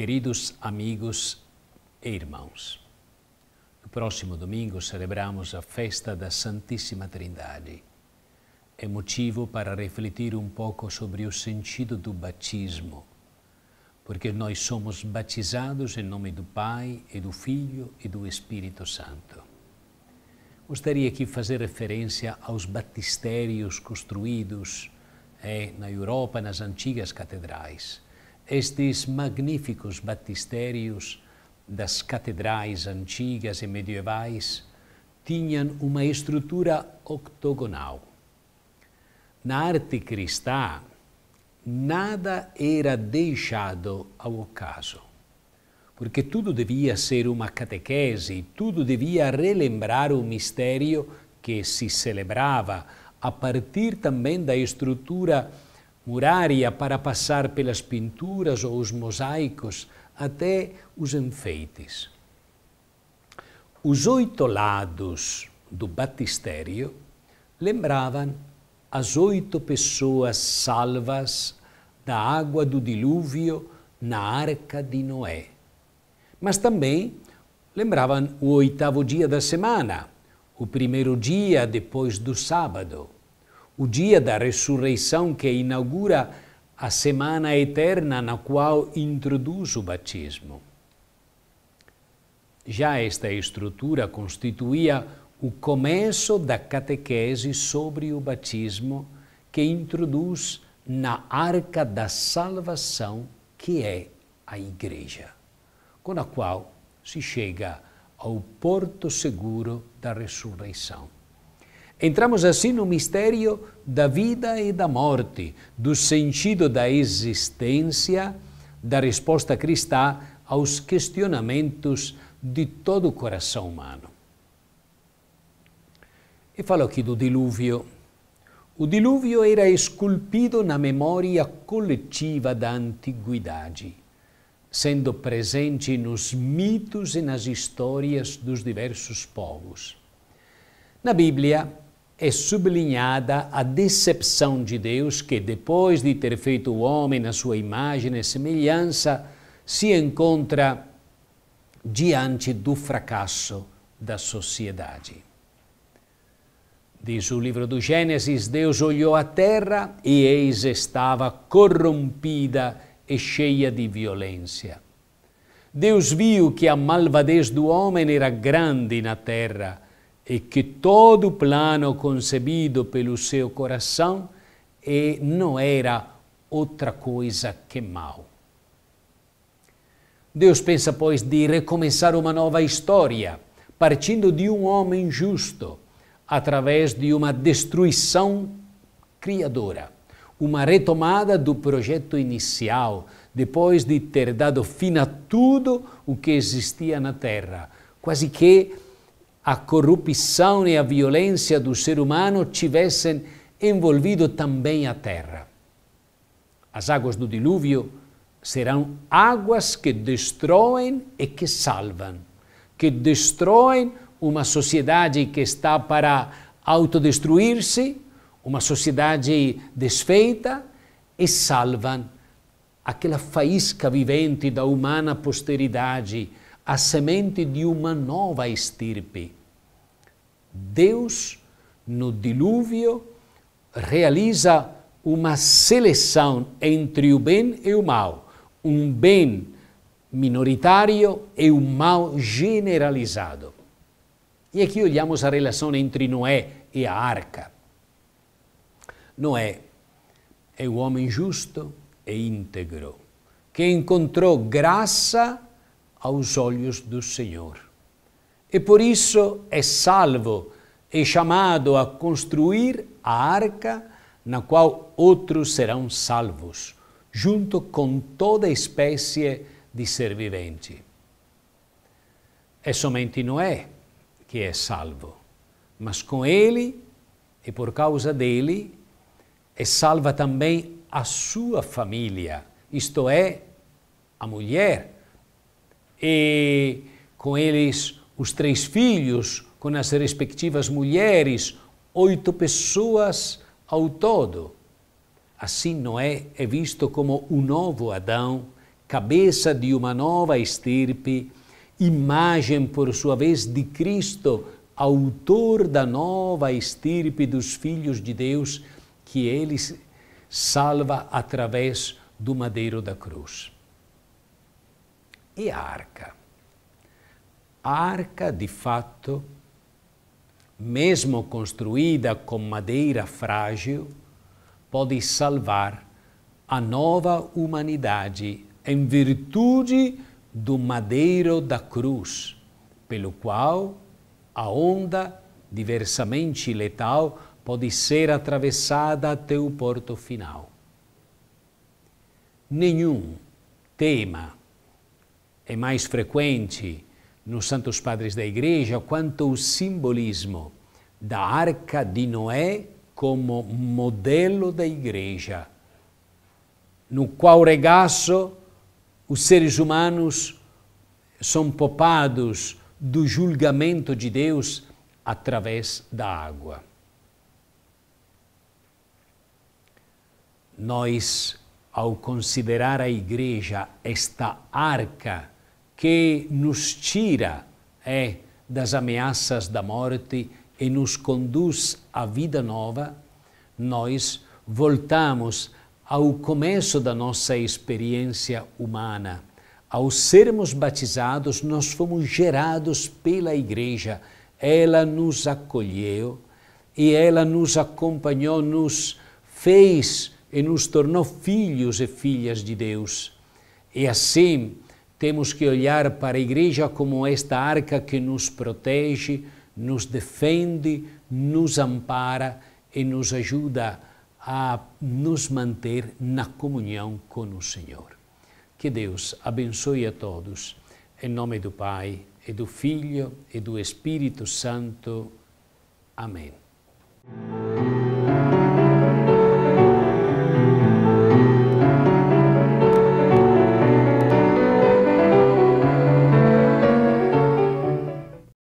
Queridos amigos e irmãos, no próximo domingo celebramos a festa da Santíssima Trindade. É motivo para refletir um pouco sobre o sentido do batismo, porque nós somos batizados em nome do Pai e do Filho e do Espírito Santo. Gostaria aqui fazer referência aos batistérios construídos eh, na Europa, nas antigas catedrais estes magníficos batistérios das catedrais antigas e medievais tinham uma estrutura octogonal. Na arte cristã, nada era deixado ao acaso, porque tudo devia ser uma catequese, tudo devia relembrar o mistério que se celebrava a partir também da estrutura murária para passar pelas pinturas ou os mosaicos até os enfeites. Os oito lados do batistério lembravam as oito pessoas salvas da água do dilúvio na arca de Noé. Mas também lembravam o oitavo dia da semana, o primeiro dia depois do sábado o dia da ressurreição que inaugura a semana eterna na qual introduz o batismo. Já esta estrutura constituía o começo da catequese sobre o batismo que introduz na arca da salvação que é a Igreja, com a qual se chega ao porto seguro da ressurreição. Entramos assim no mistério da vida e da morte, do sentido da existência, da resposta cristã aos questionamentos de todo o coração humano. E falo aqui do dilúvio. O dilúvio era esculpido na memória coletiva da antiguidade, sendo presente nos mitos e nas histórias dos diversos povos. Na Bíblia, é sublinhada a decepção de Deus que, depois de ter feito o homem na sua imagem e semelhança, se encontra diante do fracasso da sociedade. Diz o livro do Gênesis: Deus olhou a terra e eis estava corrompida e cheia de violência. Deus viu que a malvadez do homem era grande na terra e que todo o plano concebido pelo seu coração e não era outra coisa que mal. Deus pensa, pois, de recomeçar uma nova história, partindo de um homem justo, através de uma destruição criadora, uma retomada do projeto inicial, depois de ter dado fim a tudo o que existia na terra, quase que a corrupção e a violência do ser humano tivessem envolvido também a terra. As águas do dilúvio serão águas que destroem e que salvam, que destroem uma sociedade que está para autodestruir-se, uma sociedade desfeita, e salvam aquela faísca vivente da humana posteridade a semente de uma nova estirpe. Deus, no dilúvio, realiza uma seleção entre o bem e o mal, um bem minoritário e um mal generalizado. E aqui olhamos a relação entre Noé e a arca. Noé é o homem justo e íntegro, que encontrou graça aos olhos do Senhor. E por isso é salvo e chamado a construir a arca na qual outros serão salvos, junto com toda espécie de ser vivente. É somente Noé que é salvo, mas com ele e por causa dele é salva também a sua família, isto é, a mulher e com eles os três filhos, com as respectivas mulheres, oito pessoas ao todo. Assim, Noé é visto como o novo Adão, cabeça de uma nova estirpe, imagem, por sua vez, de Cristo, autor da nova estirpe dos filhos de Deus, que ele salva através do madeiro da cruz e a arca. A arca, de fato, mesmo construída com madeira frágil, pode salvar a nova humanidade em virtude do madeiro da cruz, pelo qual a onda diversamente letal pode ser atravessada até o porto final. Nenhum tema é mais frequente nos Santos Padres da Igreja quanto o simbolismo da Arca de Noé como modelo da Igreja, no qual regaço os seres humanos são poupados do julgamento de Deus através da água. Nós, ao considerar a Igreja esta arca que nos tira é das ameaças da morte e nos conduz à vida nova, nós voltamos ao começo da nossa experiência humana. Ao sermos batizados, nós fomos gerados pela Igreja. Ela nos acolheu e ela nos acompanhou, nos fez e nos tornou filhos e filhas de Deus. E assim, temos que olhar para a Igreja como esta arca que nos protege, nos defende, nos ampara e nos ajuda a nos manter na comunhão com o Senhor. Que Deus abençoe a todos. Em nome do Pai, e do Filho, e do Espírito Santo. Amém.